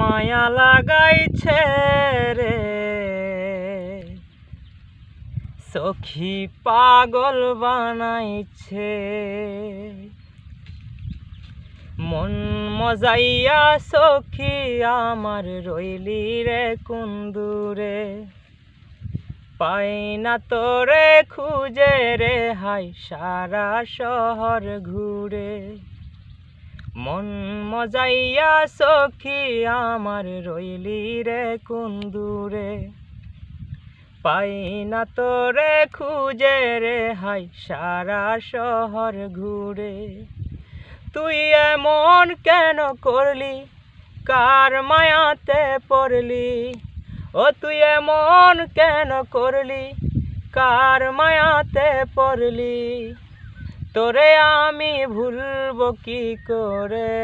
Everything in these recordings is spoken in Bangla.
মায়া লাগাইছে রে সখী পাগল বানাইছে মন মজাইয়া সখী আমার রইলি রে কুন্দুরে পাই না তোরে খুঁজে রে হাই সারা শহর ঘুরে মন মজাইয়া সখী আমার রইলি রে কুন্দুরে পাই না তোরে খুঁজে রে হাই সারা শহর ঘুরে তুই এমন কেন করলি কার মায়াতে পড়লি ও তুই এমন কেন করলি কার মায়াতে পড়লি তোরে আমি ভুলব কি করে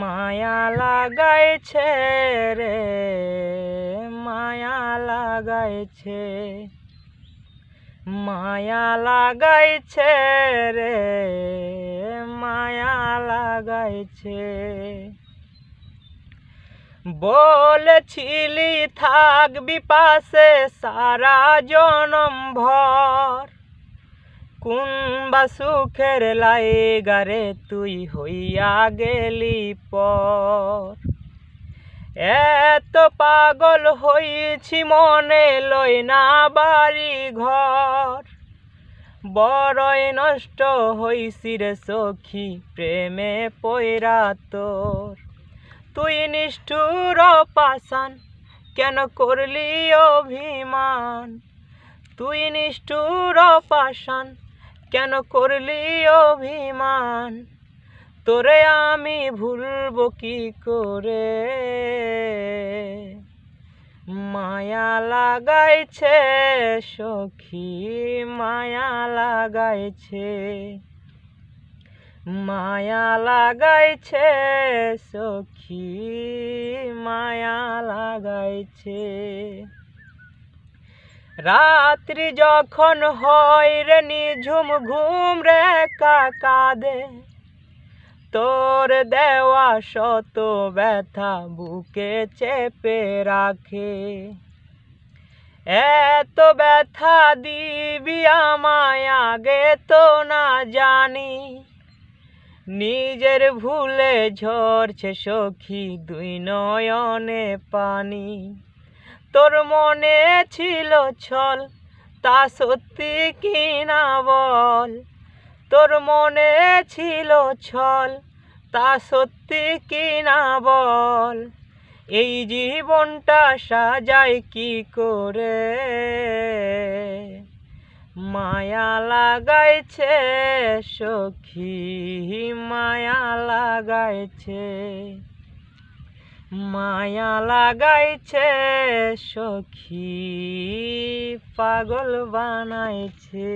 মায়া লাগাইছে রে মায়া লাগাইছে মায়া লাগাইছে রে মায়া লাগাইছে বলছিলি থাকবি পাশে সারা জনম ভর কুম্বা সুখের লাই গারে তুই হইয়া গেলি পর এত পাগল হইছি মনে লই না বাড়ি ঘর বড়ই নষ্ট হইছি রে সখী প্রেমে পয়রা তোর তুই নিষ্ঠুর পাশান কেন করলি অভিমান তুই নিষ্ঠুর পাশান কেন করলি অভিমান তোরে আমি ভুলব কি করে মায়া লাগাইছে সখী মায়া লাগাইছে মায়া লাগাইছে সখী মায়া লাগাইছে রাত্রি যখন হয় রে নিঝুম ঘুম রে কাকাদে তোর দেওয়া শত ব্যথা বুকে চেপে রাখে এত ব্যথা দিবি আমায় আগে তো না জানি নিজের ভুলে ঝরছে সখী দুই নয়নে পানি তোর মনে ছিল ছল তা সত্যি কিনা বল তোর মনে ছিল ছল তা সত্যি কিনা বল এই জীবনটা সাজায় কি করে মায়া লাগাইছে সখী মায়া লাগাইছে মায়া লাগাইছে সখী পাগল বানাইছে